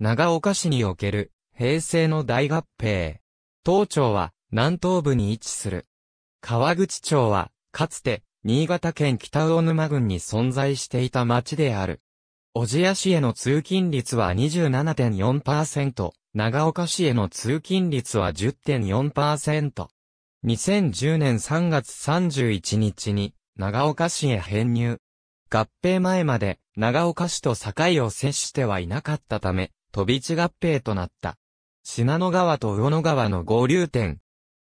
長岡市における平成の大合併。東町は南東部に位置する。川口町はかつて新潟県北魚沼郡に存在していた町である。小千谷市への通勤率は27.4%、長岡市への通勤率は10.4%。2010年3月31日に長岡市へ編入。合併前まで長岡市と境を接してはいなかったため、飛び地合併となった。信濃川と魚野川の合流点。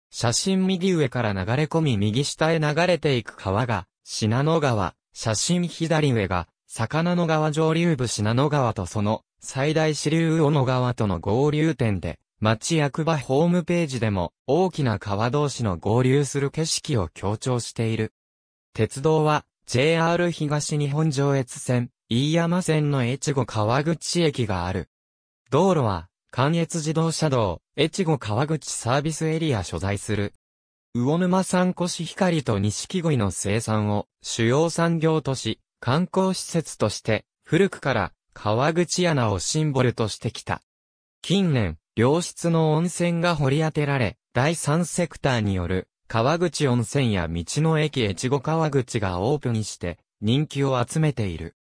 写真右上から流れ込み右下へ流れていく川が、信濃川、写真左上が、魚の川上流部信濃川とその、最大支流魚野川との合流点で、町役場ホームページでも、大きな川同士の合流する景色を強調している。鉄道は、JR 東日本上越線、飯山線の越後川口駅がある。道路は、関越自動車道、越後川口サービスエリア所在する。魚沼産コシヒカリと錦鯉の生産を主要産業都市、観光施設として、古くから川口穴をシンボルとしてきた。近年、良質の温泉が掘り当てられ、第三セクターによる川口温泉や道の駅越後川口がオープンして人気を集めている。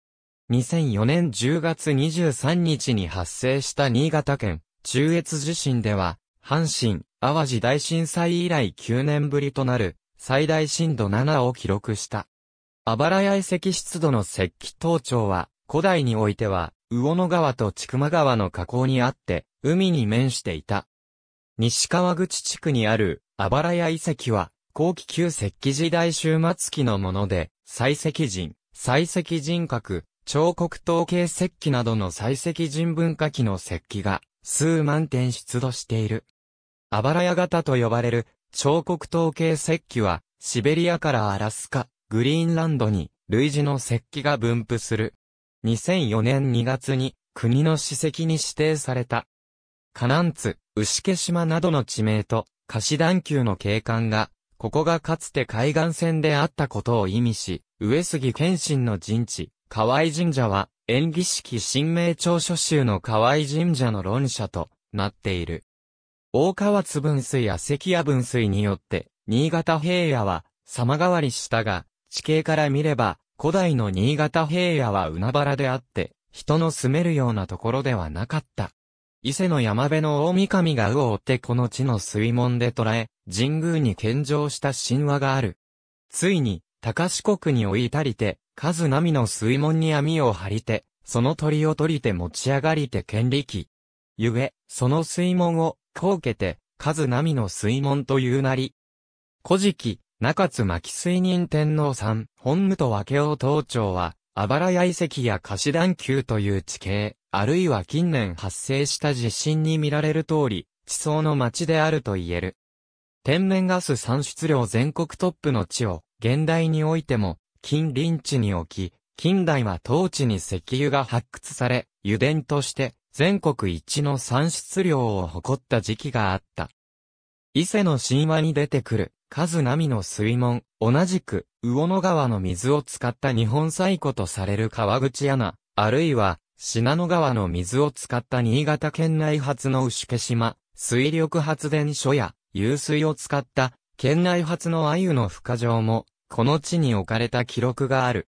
2004年10月23日に発生した新潟県中越地震では、阪神、淡路大震災以来9年ぶりとなる最大震度7を記録した。あばらや遺跡湿度の石器登頂は、古代においては、魚野川と千曲川の河口にあって、海に面していた。西川口地区にある、あばらや遺跡は、後期旧石器時代終末期のもので、採石人、採石人格、彫刻統計石器などの採石人文化器の石器が数万点出土している。あばらヤ型と呼ばれる彫刻統計石器はシベリアからアラスカ、グリーンランドに類似の石器が分布する。2004年2月に国の史跡に指定された。カナンツ、牛毛島などの地名と菓子段丘の景観が、ここがかつて海岸線であったことを意味し、上杉謙信の陣地、河合神社は、演技式神明朝書集の河合神社の論者となっている。大河津分水や関谷分水によって、新潟平野は様変わりしたが、地形から見れば、古代の新潟平野は海原であって、人の住めるようなところではなかった。伊勢の山辺の大神が魚を追ってこの地の水門で捕らえ、神宮に献上した神話がある。ついに、高四国に追いたりて、数並の水門に網を張りて、その鳥を取りて持ち上がりて権利器。ゆえ、その水門を、こうけて、数並の水門というなり。古事記、中津巻水人天皇さん、本務と和を当庁は、あばらや遺跡や貸段丘という地形、あるいは近年発生した地震に見られる通り、地層の町であると言える。天然ガス産出量全国トップの地を、現代においても、近隣地に置き、近代は当地に石油が発掘され、油田として全国一の産出量を誇った時期があった。伊勢の神話に出てくる、数並の水門、同じく、魚野川の水を使った日本最古とされる川口穴、あるいは、信濃川の水を使った新潟県内発の牛毛島、水力発電所や、湧水を使った、県内発の鮎の孵化場も、この地に置かれた記録がある。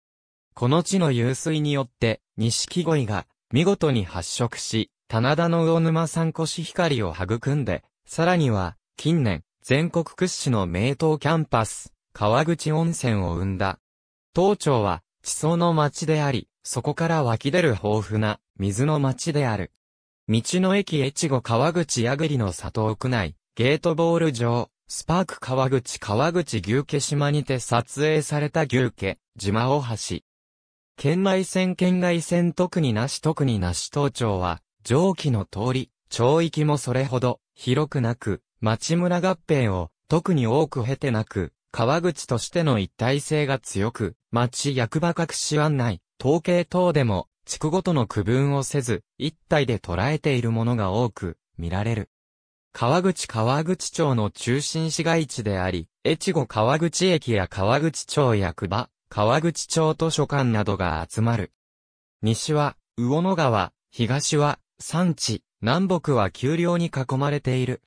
この地の湧水によって、錦鯉が、見事に発色し、棚田の魚沼産コシヒカリを育んで、さらには、近年、全国屈指の名湯キャンパス、川口温泉を生んだ。当町は、地層の町であり、そこから湧き出る豊富な、水の町である。道の駅越後川口やぐりの里奥内、ゲートボール場、スパーク川口川口牛家島にて撮影された牛家、島大橋。県内線県外線特になし特になし東町は、上記の通り、町域もそれほど広くなく、町村合併を特に多く経てなく、川口としての一体性が強く、町役場しは案内、統計等でも、地区ごとの区分をせず、一体で捉えているものが多く見られる。川口川口町の中心市街地であり、越後川口駅や川口町役場、川口町図書館などが集まる。西は、魚野川、東は、山地、南北は丘陵に囲まれている。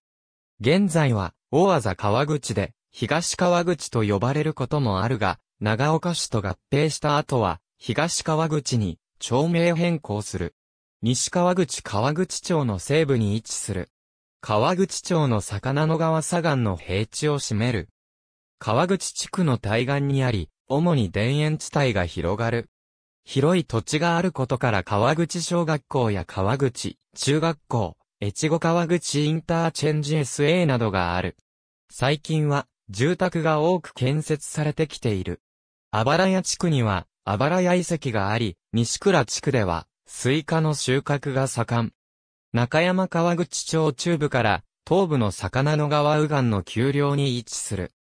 現在は、大技川口で、東川口と呼ばれることもあるが、長岡市と合併した後は、東川口に、町名変更する。西川口川口町の西部に位置する。川口町の魚の川左岸の平地を占める。川口地区の対岸にあり、主に田園地帯が広がる。広い土地があることから川口小学校や川口、中学校、越後川口インターチェンジ SA などがある。最近は、住宅が多く建設されてきている。あばらや地区には、あばらや遺跡があり、西倉地区では、スイカの収穫が盛ん。中山川口町中部から東部の魚の川右岸の丘陵に位置する。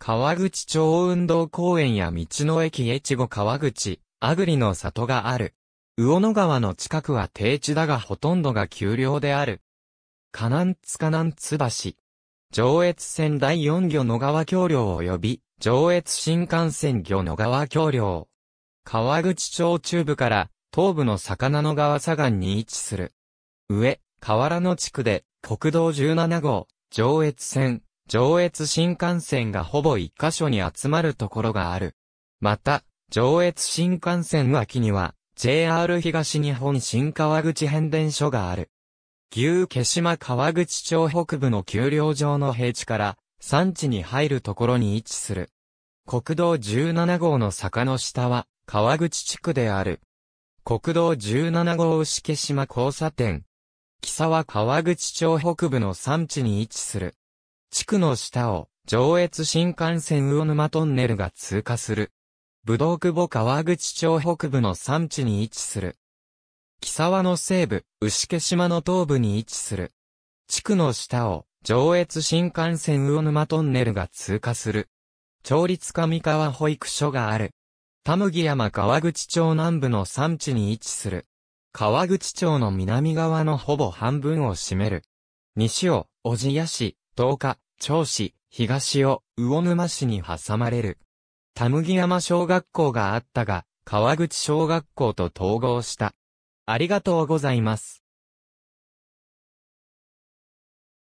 川口町運動公園や道の駅越後川口、あぐりの里がある。魚野川の近くは低地だがほとんどが丘陵である。河南津河南津橋。上越線第4魚野川橋梁及び、上越新幹線魚野川橋梁。川口町中部から東部の魚の川左岸に位置する。上、河原野地区で、国道17号、上越線、上越新幹線がほぼ一箇所に集まるところがある。また、上越新幹線脇には、JR 東日本新川口変電所がある。牛毛島川口町北部の丘陵上の平地から山地に入るところに位置する。国道17号の坂の下は川口地区である。国道17号牛毛島交差点、木沢川口町北部の山地に位置する。地区の下を上越新幹線魚沼トンネルが通過する。武道久保川口町北部の山地に位置する。木沢の西部、牛毛島の東部に位置する。地区の下を上越新幹線魚沼トンネルが通過する。町立上川保育所がある。田麦山川口町南部の山地に位置する。川口町の南側のほぼ半分を占める。西を、小千谷市、東下、町市、東を、魚沼市に挟まれる。田麦山小学校があったが、川口小学校と統合した。ありがとうございます。